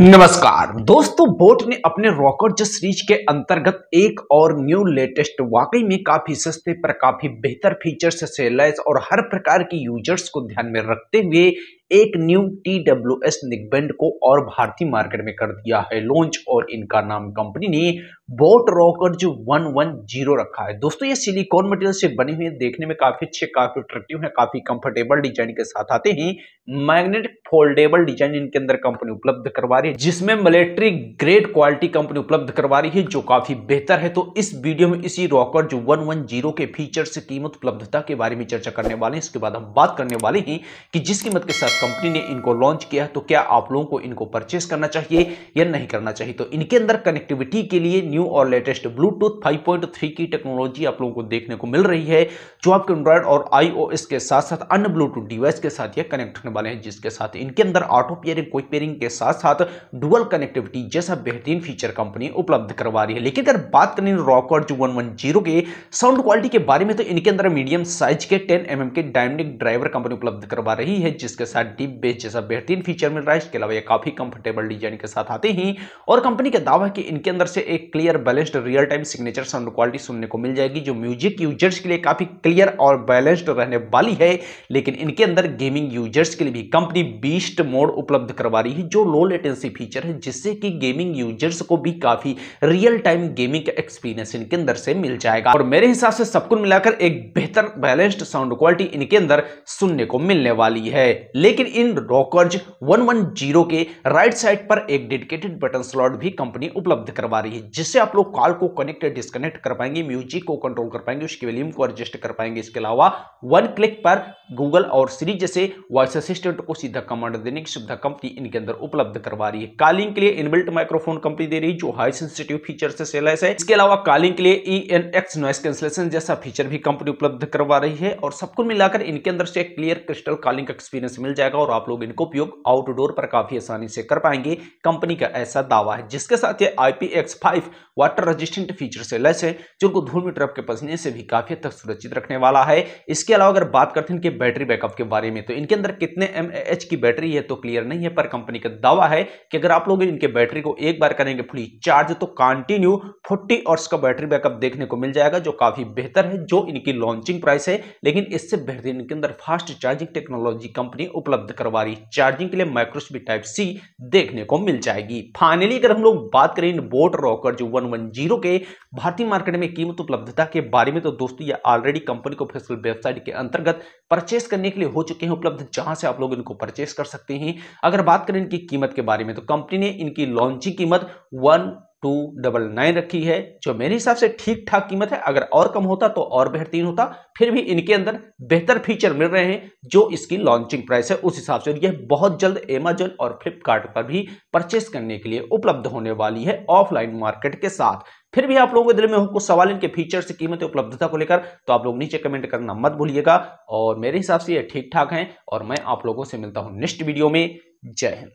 नमस्कार दोस्तों बोट ने अपने रॉकेट जस सीरीज के अंतर्गत एक और न्यू लेटेस्ट वाकई में काफी सस्ते पर काफी बेहतर फीचर्स से लैस और हर प्रकार की यूजर्स को ध्यान में रखते हुए एक new T W S neckband को और भारतीय मार्केट में कर दिया है लॉन्च और इनका नाम कंपनी ने बोट रॉकर रॉकर्ज 110 रखा है दोस्तों ये सिलिकॉन मटेरियल से बनी हुई है देखने में काफी अच्छे काफी अट्रेक्टिव है काफी कंफर्टेबल डिजाइन के साथ आते हैं मैग्नेटिक फोल्डेबल डिजाइन इनके अंदर कंपनी उपलब्ध करवा रही है जिसमें मिलिट्री ग्रेड क्वालिटी कंपनी उपलब्ध करवा रही है जो काफी बेहतर है तो इस वीडियो में इसी रॉकर रॉकर्ज 110 के फीचर्स कीमत उपलब्धता के बारे में चर्चा करने वाले हैं इसके बाद हम बात करने वाले हैं कि जिस कीमत के साथ कंपनी ने इनको लॉन्च किया तो क्या आप लोगों को इनको परचेस करना चाहिए या नहीं करना चाहिए तो इनके अंदर कनेक्टिविटी के लिए न्यू और लेटेस्ट ब्लूटूथ 5.3 की टेक्नोलॉजी आप लोगों को देखने को मिल रही है जो आपके एंड्रॉयड और आईओएस के साथ साथ अन्य ब्लूटूथ डिवाइस के साथ ये कनेक्ट होने वाले हैं जिसके साथ इनके अंदर ऑटो पेयरिंग कोई पेयरिंग के साथ साथ डुअल कनेक्टिविटी जैसा बेहतरीन फीचर कंपनी उपलब्ध करवा रही है लेकिन अगर बात करें रॉकआउट जो वन के साउंड क्वालिटी के बारे में तो इनके अंदर मीडियम साइज के टेन एम के डायमंडिक ड्राइवर कंपनी उपलब्ध करवा रही है जिसके साथ डीप बेस जैसा बेहतरीन फीचर मिल रहा है इसके अलावा ये काफी कंफर्टेबल डिजाइन के साथ आते हैं और कंपनी का दावा है कि इनके अंदर से एक clear clear balanced real time signature sound quality सुनने को मिल जाएगी जो म्यूजिक यूजर्स के लिए काफ़ी क्लियर और बैलेंस्ड रहने वाली है लेकिन इनके अंदर गेमिंग यूजर्स के लिए भी कंपनी बीस्ट मोड उपलब्ध करवा रही है जो लो लेटेंसी फीचर है जिससे कि गेमिंग यूजर्स को भी काफ़ी रियल टाइम गेमिंग एक्सपीरियंस इनके अंदर से मिल जाएगा और मेरे हिसाब से सबको मिलाकर एक बेहतर बैलेंस्ड साउंड क्वालिटी इनके अंदर सुनने को मिलने वाली है लेकिन इन रॉकर्ज वन के राइट साइड पर एक डेडिकेटेड बटन स्लॉट भी कंपनी उपलब्ध करवा रही है जिससे इससे आप लोग कॉल को कनेक्ट डिस्कनेक्ट कर पाएंगे म्यूजिक को कंट्रोल कर पाएंगे उसके वॉल्यूम को एडजस्ट कर पाएंगे इसके अलावा वन क्लिक पर गूगल और सीरीज जैसे वॉइस असिस्टेंट को सीधा कमांड देने की सुविधा कंपनी इनके अंदर उपलब्ध करवा रही है कॉलिंग के लिए इनबिल्ट माइक्रोफोन कंपनी दे रही है जो हाई सेंसिटिव फीचर से सेलेस है इसके अलावा कॉलिंग के लिए E N X noise cancellation जैसा फीचर भी कंपनी उपलब्ध करवा रही है और सबको मिलाकर इनके अंदर से क्लियर क्रिस्टल कॉलिंग का एक्सपीरियंस मिल जाएगा और आप लोग इनको उपयोग आउटडोर पर काफी आसानी से कर पाएंगे कंपनी का ऐसा दावा है जिसके साथ ये I X five water resistant feature से लेस है जो उनको धूल में ट्रप के पसीने से भी काफी तक सुरक्षित रखने वाला है इसके अलावा अगर बात करते हैं इनके बैटरी बैकअप के बारे में तो इनके अंदर कितने एम की बैटरी है तो क्लियर नहीं है पर कंपनी का दावा है कि अगर आप लोग इनके बैटरी को एक बार करेंगे फुली चार्ज तो कंटिन्यू फोर्टी और का बैटरी बैकअप देखने को मिल जाएगा जो काफी बेहतर है जो इनकी लॉन्चिंग प्राइस है लेकिन इससे बेहतर इनके अंदर फास्ट चार्जिंग टेक्नोलॉजी कंपनी उपलब्ध करवा रही चार्जिंग के लिए माइक्रोस्पी टाइप सी देखने को मिल जाएगी फाइनली अगर हम लोग बात करें इन बोट रॉकर जो वन के भारतीय मार्केट में कीमत उपलब्धता के बारे में तो दोस्तों ये ऑलरेडी कंपनी को ऑफिशियल वेबसाइट के अंतर्गत परचेस करने के लिए हो चुके हैं उपलब्ध जहां से आप लोग इनको परचेस कर सकते हैं अगर बात करें इनकी कीमत के बारे में तो कंपनी ने इनकी लॉन्चिंग कीमत वन टू डबल नाइन रखी है जो मेरे हिसाब से ठीक ठाक कीमत है अगर और कम होता तो और बेहतरीन होता फिर भी इनके अंदर बेहतर फीचर मिल रहे हैं जो इसकी लॉन्चिंग प्राइस है उस हिसाब से यह बहुत जल्द अमेजन और फ्लिपकार्ट पर भी परचेस करने के लिए उपलब्ध होने वाली है ऑफलाइन मार्केट के साथ फिर भी आप लोगों के दिल में हो कुछ सवाल इनके फीचर से कीमत उपलब्धता को लेकर तो आप लोग नीचे कमेंट करना मत भूलिएगा और मेरे हिसाब से ये ठीक ठाक हैं और मैं आप लोगों से मिलता हूँ नेक्स्ट वीडियो में जय हिंद